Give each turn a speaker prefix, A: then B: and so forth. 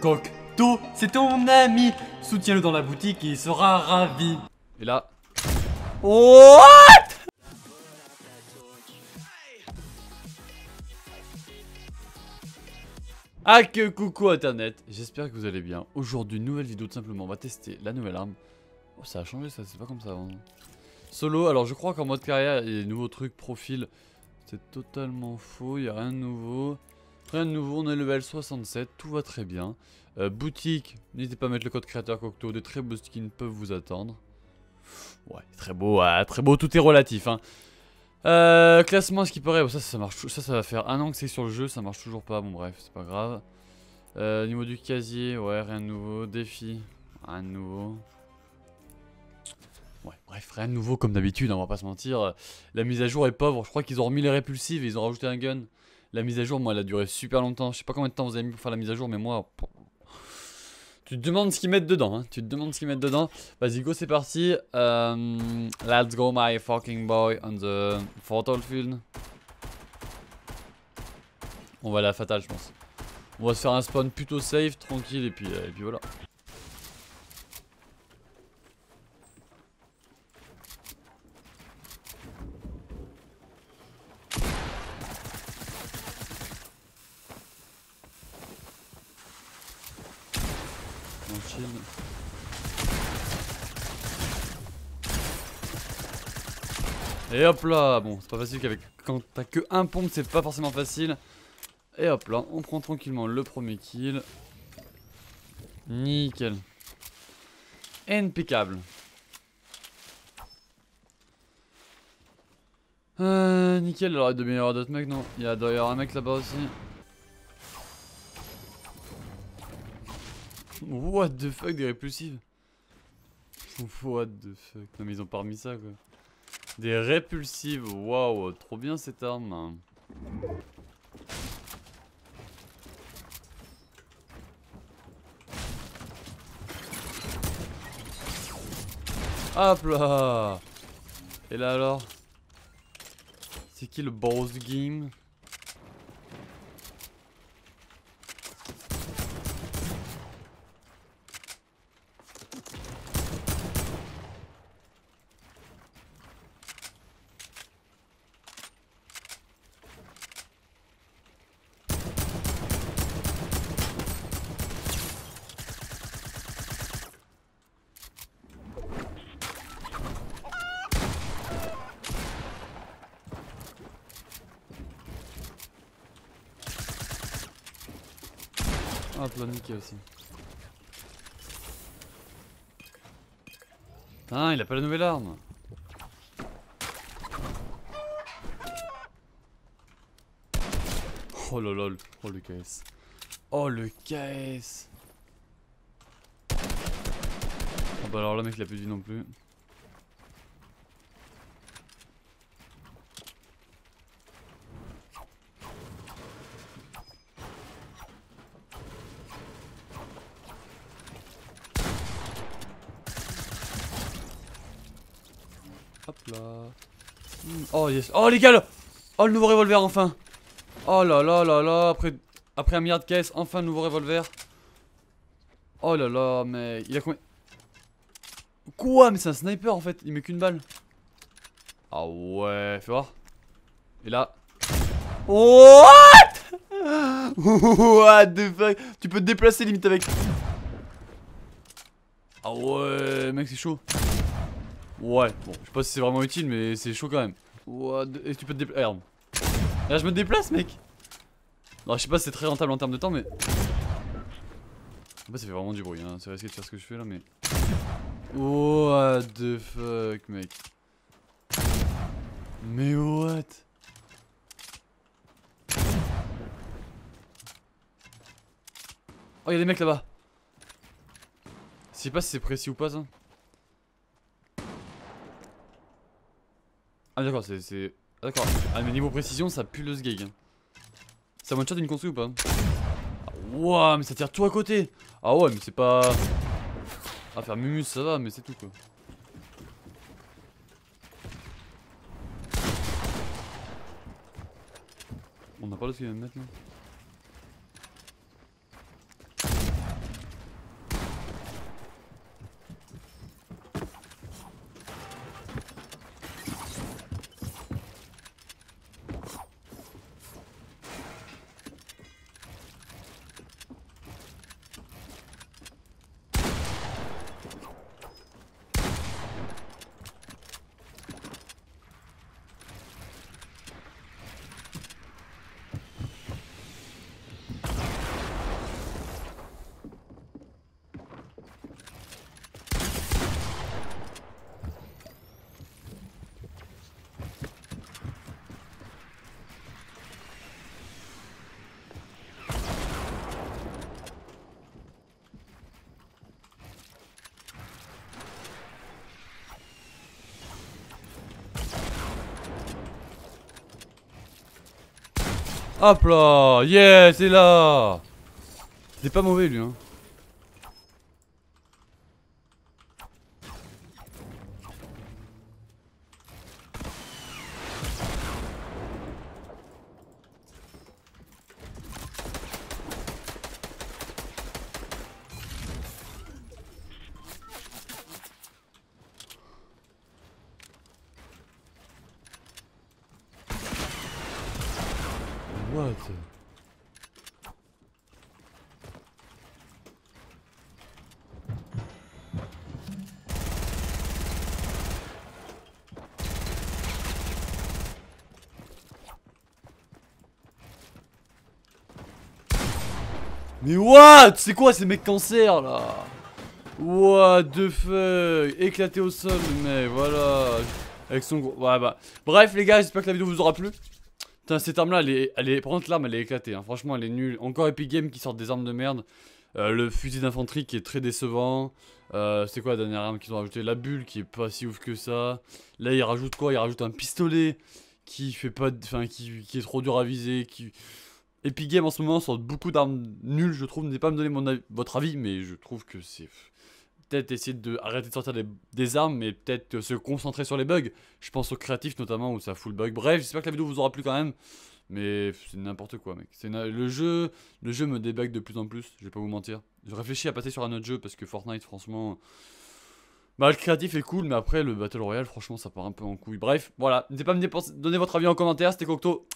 A: Cocteau, c'est ton ami. Soutiens-le dans la boutique et il sera ravi. Et là. What Ah que coucou internet, j'espère que vous allez bien. Aujourd'hui, nouvelle vidéo tout simplement, on va tester la nouvelle arme. Oh, ça a changé ça, c'est pas comme ça avant. Hein. Solo, alors je crois qu'en mode carrière, il y a des nouveaux trucs, profil. C'est totalement faux, il y a rien de nouveau. Rien de nouveau, on est level 67, tout va très bien. Euh, boutique, n'hésitez pas à mettre le code créateur Cocteau, Des très beaux skins peuvent vous attendre. Ouais, très beau, très beau, tout est relatif. Hein. Euh, classement, ce qui paraît, ça, ça marche, ça, ça va faire un an que c'est sur le jeu, ça marche toujours pas, bon bref, c'est pas grave. Euh, niveau du casier, ouais, rien de nouveau. Défi, rien de nouveau. Ouais, bref, rien de nouveau comme d'habitude, hein, on va pas se mentir. La mise à jour est pauvre, je crois qu'ils ont remis les répulsives et ils ont rajouté un gun. La mise à jour, moi, elle a duré super longtemps. Je sais pas combien de temps vous avez mis pour faire la mise à jour, mais moi... Tu te demandes ce qu'ils mettent dedans, hein. Tu te demandes ce qu'ils mettent dedans. Vas-y, go, c'est parti. Euh, let's go, my fucking boy, on the field. On va aller à la fatale, je pense. On va se faire un spawn plutôt safe, tranquille, et puis, euh, et puis voilà. Et hop là Bon, c'est pas facile qu'avec... Quand t'as que un pompe, c'est pas forcément facile. Et hop là, on prend tranquillement le premier kill. Nickel. Impeccable. Euh, nickel, alors il doit y avoir d'autres mecs, non Il y a d'ailleurs un mec là-bas aussi. What the fuck des répulsives What the fuck Non mais ils ont pas remis ça quoi. Des répulsives, waouh, trop bien cette arme. Hop là Et là alors C'est qui le boss game Hop ah, là, nickel aussi. Ah, il a pas la nouvelle arme. Oh la la oh le KS. Oh le KS. Oh ah bah alors le mec il a plus de vie non plus. Hop hmm. là. Oh yes. Oh les gars là Oh le nouveau revolver enfin Oh là là là là Après, après un milliard de caisses, enfin le nouveau revolver. Oh là là mais il a combien Quoi Mais c'est un sniper en fait, il met qu'une balle. Ah ouais, fais voir. Et là. What What the fuck Tu peux te déplacer limite avec. Ah ouais, mec, c'est chaud. Ouais, bon, je sais pas si c'est vraiment utile, mais c'est chaud quand même. What que tu peux te déplacer. Là, je me déplace, mec. Non, je sais pas si c'est très rentable en termes de temps, mais. fait, ça fait vraiment du bruit, hein. C'est risqué de faire ce que je fais là, mais. What the fuck, mec. Mais what Oh, y'a des mecs là-bas. Je sais pas si c'est précis ou pas, ça. Ah d'accord, c'est... Ah, d'accord. Ah mais niveau précision, ça pue le sgeg. Hein. Ça one-shot une construit ou pas Wouah, ah, mais ça tire tout à côté Ah ouais, mais c'est pas... Ah, faire mumus, ça va, mais c'est tout, quoi. On n'a pas le ski de mettre, là Hop là Yes, c'est là C'est pas mauvais lui hein what? Mais what C'est quoi ces mecs cancer là What the fuck Éclaté au sol mais voilà Avec son gros... Bah. Bref les gars j'espère que la vidéo vous aura plu Putain, cette arme-là, elle est, elle est... Par contre, l'arme, elle est éclatée. Hein. Franchement, elle est nulle. Encore Epic Games qui sort des armes de merde. Euh, le fusil d'infanterie qui est très décevant. Euh, c'est quoi la dernière arme qu'ils ont rajouté La bulle qui est pas si ouf que ça. Là, ils rajoutent quoi Ils rajoutent un pistolet qui fait pas, enfin, qui, est trop dur à viser. Qui... Epic Games en ce moment sort beaucoup d'armes nulles, je trouve. N'hésitez pas à me donner mon votre avis, mais je trouve que c'est peut-être essayer de arrêter de sortir des, armes, mais peut-être se concentrer sur les bugs. Je pense au créatif notamment où ça fout le bug. Bref, j'espère que la vidéo vous aura plu quand même. Mais c'est n'importe quoi, mec. C'est le jeu, le jeu me débug de plus en plus. Je vais pas vous mentir. Je réfléchis à passer sur un autre jeu parce que Fortnite, franchement, bah le créatif est cool, mais après le battle royale, franchement, ça part un peu en couille. Bref, voilà. N'hésitez pas à me donner votre avis en commentaire. C'était cocto